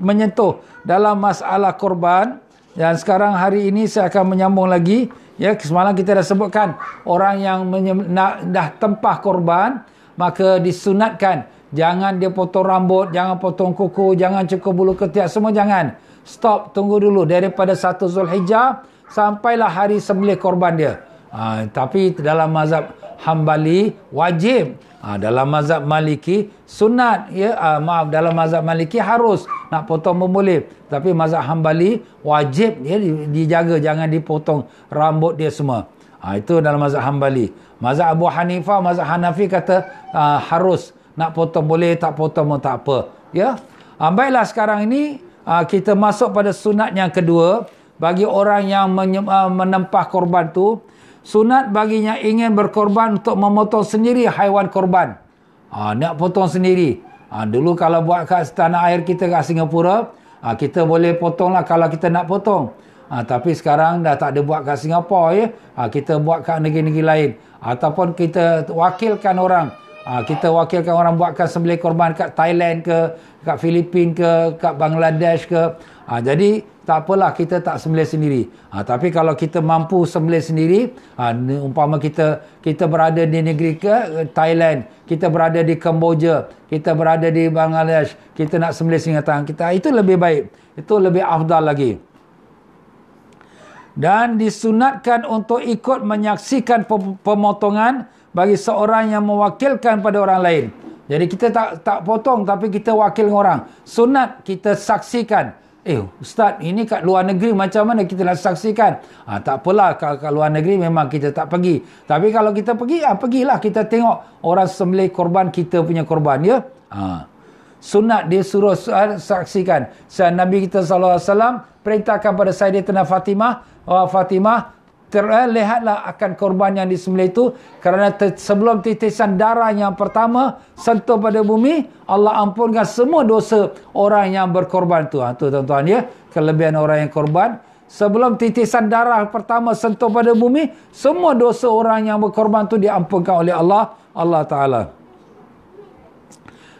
menyentuh dalam masalah korban. Dan sekarang hari ini saya akan menyambung lagi. Ya, semalam kita dah sebutkan orang yang nak, dah tempah korban. Maka disunatkan. Jangan dia potong rambut, jangan potong kuku, jangan cukup bulu ketiak. Semua jangan. Stop, tunggu dulu. Daripada satu Zulhijjah sampailah hari sembelih korban dia. Ha, tapi dalam mazhab Hambali wajib. Ha, dalam mazhab Maliki sunat ya. Ha, maaf dalam mazhab Maliki harus nak potong pun boleh. Tapi mazhab Hambali wajib ya dijaga jangan dipotong rambut dia semua. Ha, itu dalam mazhab Hambali. Mazhab Abu Hanifa mazhab Hanafi kata ha, harus nak potong boleh tak potong pun tak apa ya. Ha, baiklah sekarang ini ha, kita masuk pada sunat yang kedua bagi orang yang menempah korban tu sunat baginya ingin berkorban untuk memotong sendiri haiwan korban. Ha, nak potong sendiri. Ha, dulu kalau buat kat tanah air kita kat Singapura, ha, kita boleh potong lah kalau kita nak potong. Ha, tapi sekarang dah tak ada buat kat Singapura ya. Ha, kita buat kat negeri-negeri lain. Ataupun kita wakilkan orang. Ha, kita wakilkan orang buatkan sembelih korban kat Thailand ke, kat Filipina ke, kat Bangladesh ke. Ha, jadi, tak apalah kita tak sembelih sendiri. Ha, tapi kalau kita mampu sembelih sendiri, ha, umpama kita kita berada di negeri ke eh, Thailand, kita berada di Kemboja, kita berada di Bangladesh, kita nak sembelih singatan kita, ha, itu lebih baik. Itu lebih afdal lagi. Dan disunatkan untuk ikut menyaksikan pemotongan bagi seorang yang mewakilkan pada orang lain. Jadi kita tak tak potong tapi kita wakil orang. Sunat kita saksikan. Eh, Ustaz, ini kat luar negeri macam mana kita nak saksikan? Ha, tak apalah, kat, kat luar negeri memang kita tak pergi. Tapi kalau kita pergi, ha, pergilah kita tengok orang sembelih korban kita punya korban, ya? Ha. Sunat dia suruh saksikan. Sebab Nabi kita SAW perintahkan pada Saidatina Fatimah, Oh Fatimah, Terlihat, lihatlah akan korban yang disembelih itu kerana ter, sebelum titisan darah yang pertama sentuh pada bumi Allah ampunkan semua dosa orang yang berkorban itu ha, tu tuan-tuan ya kelebihan orang yang korban sebelum titisan darah pertama sentuh pada bumi semua dosa orang yang berkorban itu diampunkan oleh Allah Allah Ta'ala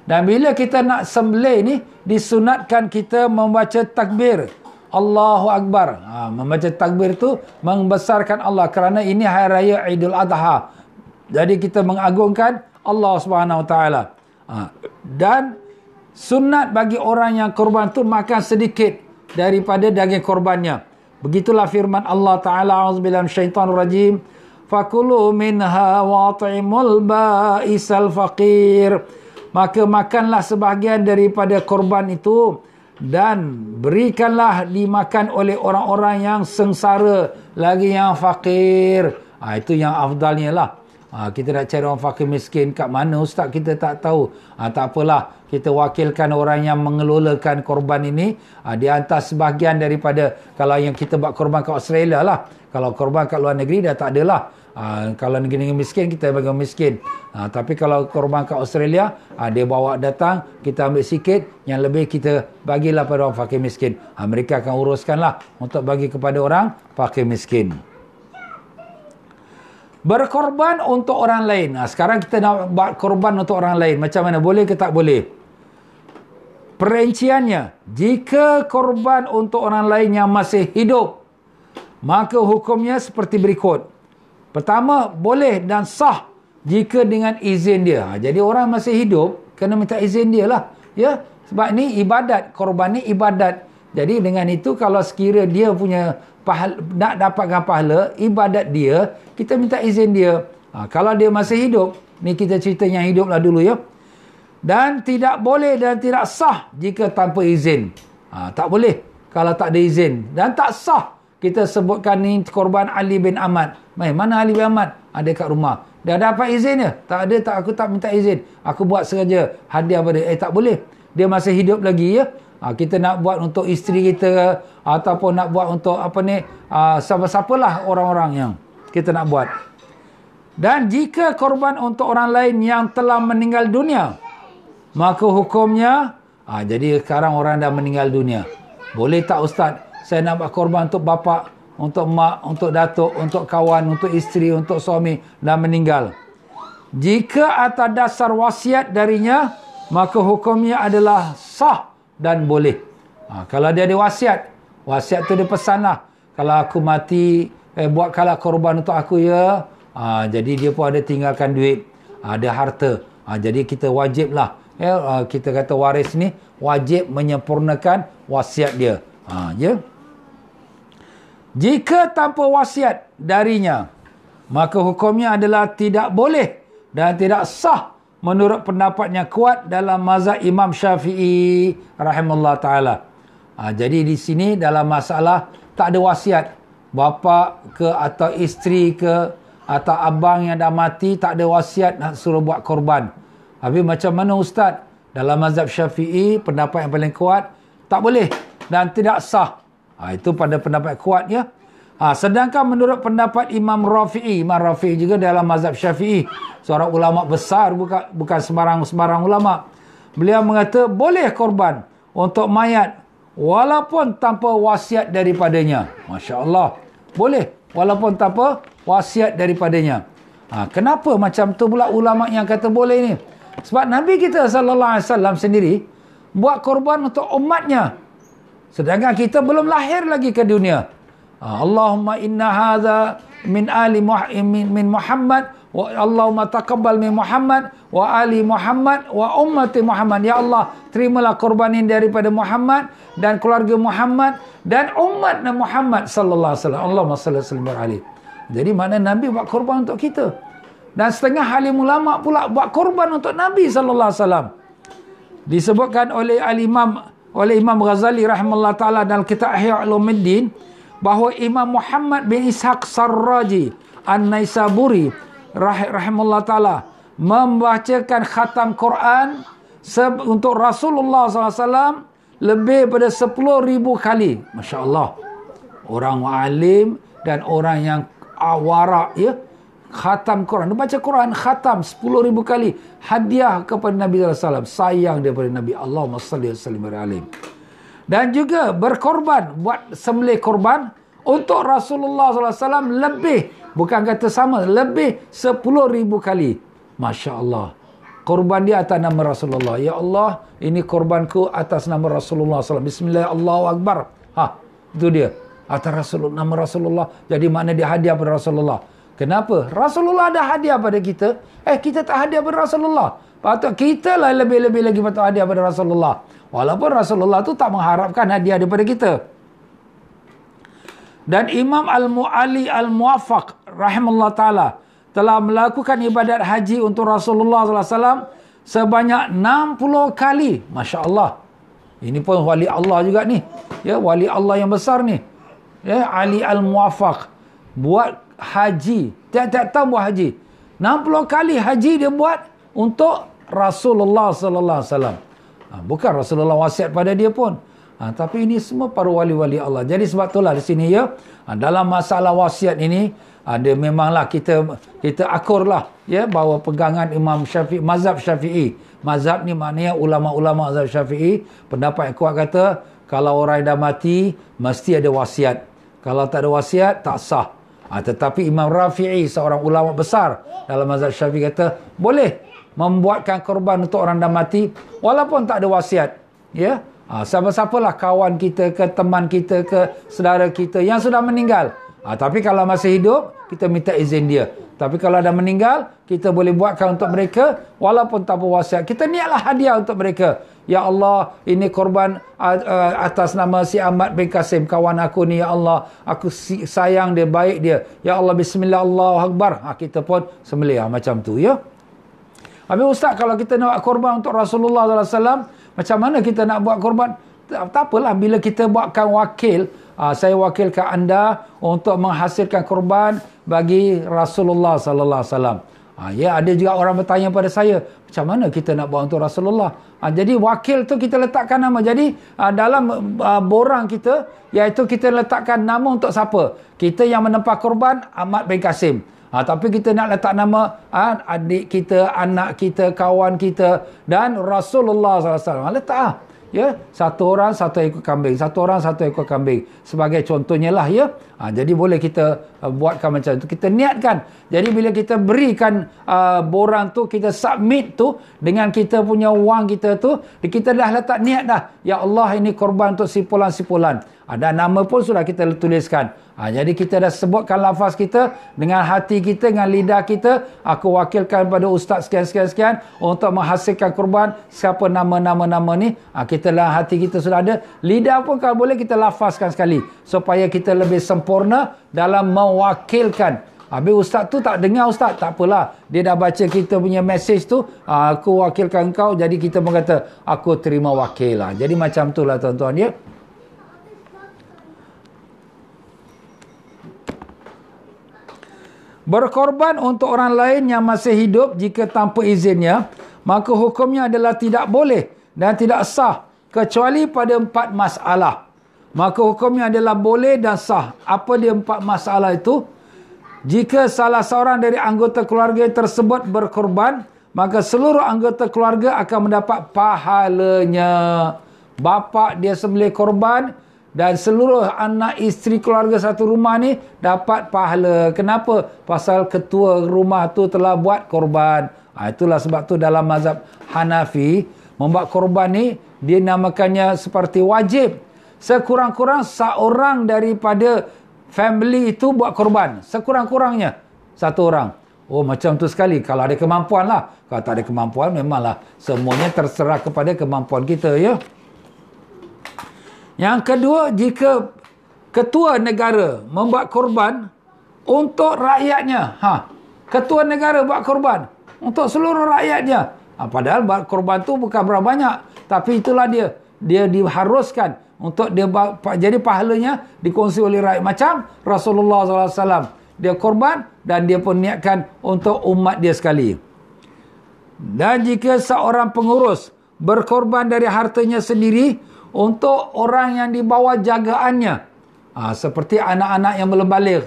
dan bila kita nak sembelih ni disunatkan kita membaca takbir Allahu Akbar. Ha, membaca takbir tu membesarkan Allah kerana ini hari raya Idul Adha. Jadi kita mengagungkan Allah Subhanahu Wa Taala. Ha, dan sunat bagi orang yang korban tu makan sedikit daripada daging korbannya. Begitulah firman Allah Taala azbilam syaitan rajim. Fakulu minha wa ta'imul ba'isal faqir. Maka makanlah sebahagian daripada korban itu dan berikanlah dimakan oleh orang-orang yang sengsara lagi yang fakir ha, itu yang afdalnya lah ha, kita nak cari orang fakir miskin kat mana ustaz kita tak tahu ha, tak apalah kita wakilkan orang yang mengelolakan korban ini ha, di antara sebahagian daripada kalau yang kita buat korban kat Australia lah kalau korban kat luar negeri dah tak adalah Ha, kalau negeri-negeri miskin, kita bagi orang miskin. Ha, tapi kalau ke Australia, ha, dia bawa datang, kita ambil sikit, yang lebih kita bagilah pada orang fakir miskin. Ha, mereka akan uruskanlah untuk bagi kepada orang fakir miskin. Berkorban untuk orang lain. Ha, sekarang kita nak buat korban untuk orang lain. Macam mana? Boleh ke tak boleh? Perinciannya, jika korban untuk orang lain yang masih hidup, maka hukumnya seperti berikut. Pertama, boleh dan sah jika dengan izin dia. Ha, jadi orang masih hidup, kena minta izin dia lah. Ya? Sebab ni ibadat, korban ni ibadat. Jadi dengan itu, kalau sekira dia punya pahala, nak dapatkan pahala, ibadat dia, kita minta izin dia. Ha, kalau dia masih hidup, ni kita cerita yang hidup lah dulu ya. Dan tidak boleh dan tidak sah jika tanpa izin. Ha, tak boleh kalau tak ada izin. Dan tak sah kita sebutkan ni korban Ali bin Ahmad. Mai, eh, mana Ali bin Ahmad? Ada ah, kat rumah. Dia dapat izin ya? Tak ada, tak aku tak minta izin. Aku buat saja. hadiah pada dia. Eh, tak boleh. Dia masih hidup lagi ya. Ha, kita nak buat untuk isteri kita ataupun nak buat untuk apa ni ha, siapa-siapalah orang-orang yang kita nak buat. Dan jika korban untuk orang lain yang telah meninggal dunia, maka hukumnya, ha, jadi sekarang orang dah meninggal dunia. Boleh tak Ustaz saya nak buat korban untuk bapa, untuk mak, untuk datuk, untuk kawan, untuk isteri, untuk suami dan meninggal. Jika atas dasar wasiat darinya, maka hukumnya adalah sah dan boleh. Ha, kalau dia ada wasiat, wasiat tu dia pesanlah. Kalau aku mati, eh, buatkanlah korban untuk aku ya. Ha, jadi dia pun ada tinggalkan duit, ada harta. Ha, jadi kita wajiblah. Ya, eh, ha, kita kata waris ni wajib menyempurnakan wasiat dia. Ha, ya. Yeah? Jika tanpa wasiat darinya, maka hukumnya adalah tidak boleh dan tidak sah menurut pendapatnya kuat dalam mazhab Imam Syafi'i rahimahullah ta'ala. Ha, jadi di sini dalam masalah tak ada wasiat. Bapa ke atau isteri ke atau abang yang dah mati tak ada wasiat nak suruh buat korban. Tapi macam mana Ustaz? Dalam mazhab syafi'i, pendapat yang paling kuat, tak boleh dan tidak sah Ha, itu pada pendapat kuat ya. Ha, sedangkan menurut pendapat Imam Rafi'i, Imam Rafi'i juga dalam mazhab Syafi'i, seorang ulama besar bukan bukan sembarang sembarang ulama. Beliau mengata boleh korban untuk mayat walaupun tanpa wasiat daripadanya. Masya-Allah. Boleh walaupun tanpa wasiat daripadanya. Ha, kenapa macam tu pula ulama yang kata boleh ni? Sebab Nabi kita sallallahu alaihi sendiri buat korban untuk umatnya Sedangkan kita belum lahir lagi ke dunia. Ah, Allahumma inna hadza min ali min, min Muhammad wa Allahumma taqabbal min Muhammad wa ali Muhammad wa ummati Muhammad. Ya Allah, terimalah korbanin daripada Muhammad dan keluarga Muhammad dan umat Nabi Muhammad sallallahu alaihi wasallam. Allahumma salli wa ali. Jadi mana Nabi buat korban untuk kita? Dan setengah halim ulama pula buat korban untuk Nabi sallallahu alaihi wasallam. Disebutkan oleh al-Imam oleh Imam Ghazali rahimahullah ta'ala dalam kitab Ahya Ulumuddin bahawa Imam Muhammad bin Ishaq Sarraji An-Naisaburi rah rahimahullah ta'ala membacakan khatam Quran untuk Rasulullah SAW lebih daripada ribu kali. Masya Allah. Orang alim dan orang yang awarak ya khatam Quran. Dia baca Quran khatam ribu kali. Hadiah kepada Nabi SAW. Sayang daripada Nabi Allah SAW. Dan juga berkorban. Buat sembelih korban. Untuk Rasulullah SAW lebih. Bukan kata sama. Lebih ribu kali. Masya Allah. Korban dia atas nama Rasulullah. Ya Allah, ini korbanku atas nama Rasulullah SAW. Bismillah, Allahu Akbar. Ha, itu dia. Atas Rasulullah, nama Rasulullah. Jadi mana dia hadiah kepada Rasulullah. Kenapa? Rasulullah ada hadiah pada kita. Eh, kita tak hadiah pada Rasulullah. Patut kita lah lebih-lebih lagi patut hadiah pada Rasulullah. Walaupun Rasulullah tu tak mengharapkan hadiah daripada kita. Dan Imam Al-Mu'ali Al-Muafak rahimahullah ta'ala telah melakukan ibadat haji untuk Rasulullah SAW sebanyak 60 kali. Masya Allah. Ini pun wali Allah juga ni. Ya, wali Allah yang besar ni. Ya, Ali Al-Muafak buat haji. Tiap-tiap tahun buat haji. 60 kali haji dia buat untuk Rasulullah sallallahu alaihi wasallam. Ah, bukan Rasulullah wasiat pada dia pun. Ha, tapi ini semua para wali-wali Allah. Jadi sebab itulah di sini ya. Ha, dalam masalah wasiat ini ada ha, memanglah kita kita akurlah ya bahawa pegangan Imam Syafi'i mazhab Syafi'i. Mazhab ni maknanya ulama-ulama mazhab Syafi'i pendapat yang kuat kata kalau orang dah mati mesti ada wasiat. Kalau tak ada wasiat tak sah. Ha, tetapi Imam Rafi'i seorang ulama besar dalam mazhab Syafi'i kata boleh membuatkan korban untuk orang dah mati walaupun tak ada wasiat. Ya. Ha, siapa-siapalah kawan kita ke teman kita ke saudara kita yang sudah meninggal. Ha, tapi kalau masih hidup kita minta izin dia. Tapi kalau dah meninggal kita boleh buatkan untuk mereka walaupun tanpa wasiat. Kita niatlah hadiah untuk mereka. Ya Allah, ini korban atas nama si Ahmad bin Kasim, kawan aku ni, Ya Allah. Aku sayang dia, baik dia. Ya Allah, Bismillah, Allah Akbar. Ha, kita pun sembelih ha, macam tu, ya. Habis Ustaz, kalau kita nak buat korban untuk Rasulullah Sallallahu SAW, macam mana kita nak buat korban? Tak, tak apalah, bila kita buatkan wakil, Uh, saya wakilkan anda untuk menghasilkan korban bagi Rasulullah sallallahu alaihi wasallam. Ha, ya ada juga orang bertanya pada saya, macam mana kita nak buat untuk Rasulullah? Ha, jadi wakil tu kita letakkan nama. Jadi ha, dalam ha, borang kita iaitu kita letakkan nama untuk siapa? Kita yang menempah korban Ahmad bin Kasim. Ha, tapi kita nak letak nama ha, adik kita, anak kita, kawan kita dan Rasulullah SAW. Ha, letak lah. Ha ya satu orang satu ekor kambing satu orang satu ekor kambing sebagai contohnya lah ya ha, jadi boleh kita uh, buatkan macam itu kita niatkan jadi bila kita berikan uh, borang tu kita submit tu dengan kita punya wang kita tu kita dah letak niat dah ya Allah ini korban untuk sipulan-sipulan ada nama pun sudah kita tuliskan. Ha, jadi kita dah sebutkan lafaz kita dengan hati kita, dengan lidah kita. Aku wakilkan kepada ustaz sekian-sekian-sekian untuk menghasilkan kurban siapa nama-nama-nama ni. Ha, kita lah hati kita sudah ada. Lidah pun kalau boleh kita lafazkan sekali. Supaya kita lebih sempurna dalam mewakilkan. Habis ustaz tu tak dengar ustaz. Tak apalah. Dia dah baca kita punya message tu. Ha, aku wakilkan kau. Jadi kita mengata, aku terima wakil lah. Jadi macam tu lah tuan-tuan dia. Ya. -tuan, berkorban untuk orang lain yang masih hidup jika tanpa izinnya, maka hukumnya adalah tidak boleh dan tidak sah kecuali pada empat masalah. Maka hukumnya adalah boleh dan sah. Apa dia empat masalah itu? Jika salah seorang dari anggota keluarga tersebut berkorban, maka seluruh anggota keluarga akan mendapat pahalanya. Bapa dia sembelih korban, dan seluruh anak isteri keluarga satu rumah ni dapat pahala. Kenapa? Pasal ketua rumah tu telah buat korban. Ha, itulah sebab tu dalam mazhab Hanafi, membuat korban ni dia namakannya seperti wajib. Sekurang-kurang seorang daripada family itu buat korban. Sekurang-kurangnya satu orang. Oh macam tu sekali kalau ada kemampuan lah. Kalau tak ada kemampuan memanglah semuanya terserah kepada kemampuan kita ya. Yang kedua, jika ketua negara membuat korban untuk rakyatnya. Ha, ketua negara buat korban untuk seluruh rakyatnya. Ha, padahal buat korban tu bukan berapa banyak. Tapi itulah dia. Dia diharuskan untuk dia jadi pahalanya dikongsi oleh rakyat. Macam Rasulullah SAW. Dia korban dan dia pun niatkan untuk umat dia sekali. Dan jika seorang pengurus berkorban dari hartanya sendiri untuk orang yang di bawah jagaannya. Ha, seperti anak-anak yang belum balik.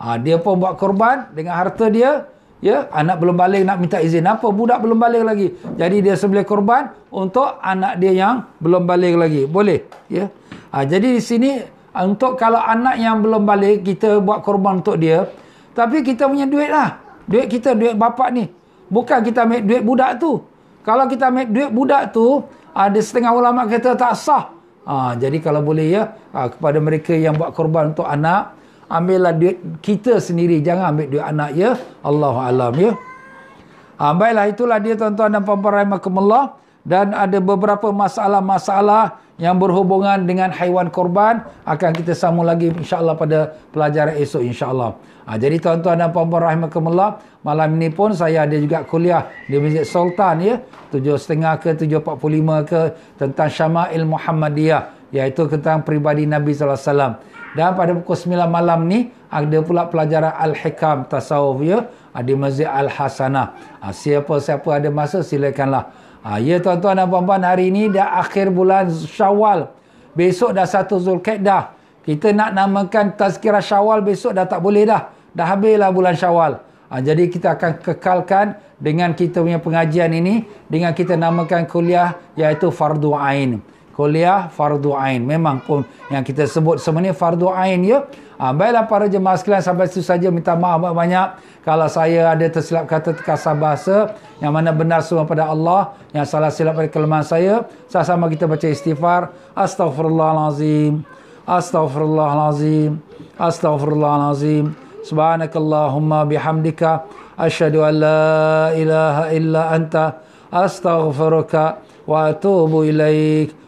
Ha, dia pun buat korban dengan harta dia. Ya, anak belum balik nak minta izin. Apa budak belum balik lagi? Jadi dia sembelih korban untuk anak dia yang belum balik lagi. Boleh, ya. Ha, jadi di sini untuk kalau anak yang belum balik kita buat korban untuk dia. Tapi kita punya duit lah. Duit kita, duit bapak ni. Bukan kita ambil duit budak tu. Kalau kita ambil duit budak tu, ada setengah ulama kata tak sah. Ha, jadi kalau boleh ya ha, kepada mereka yang buat korban untuk anak ambillah duit kita sendiri jangan ambil duit anak ya Allah alam ya ha, baiklah itulah dia tuan-tuan dan puan-puan rahimakumullah dan ada beberapa masalah-masalah yang berhubungan dengan haiwan korban akan kita sambung lagi insyaAllah pada pelajaran esok insyaAllah. Ha, jadi tuan-tuan dan puan-puan rahimahkumullah, malam ini pun saya ada juga kuliah di Masjid Sultan ya, 7.30 ke 7.45 ke tentang Syama'il Muhammadiyah iaitu tentang peribadi Nabi SAW. Dan pada pukul 9 malam ni ada pula pelajaran Al-Hikam Tasawuf ya, di Masjid Al-Hasanah. Ha, siapa-siapa ada masa silakanlah. Ha, ya tuan-tuan dan puan-puan hari ini dah akhir bulan syawal. Besok dah satu Zulkaedah. Kita nak namakan tazkirah syawal besok dah tak boleh dah. Dah habislah bulan syawal. Ha, jadi kita akan kekalkan dengan kita punya pengajian ini. Dengan kita namakan kuliah iaitu Fardu Ain kuliah fardu ain memang pun yang kita sebut semua ni fardu ain ya ha, baiklah para jemaah sekalian sampai situ saja minta maaf banyak kalau saya ada tersilap kata terkasar bahasa yang mana benar semua pada Allah yang salah silap pada kelemahan saya sama-sama kita baca istighfar astaghfirullahalazim astaghfirullahalazim astaghfirullahalazim subhanakallahumma bihamdika asyhadu an ilaha illa anta astaghfiruka wa atubu ilaika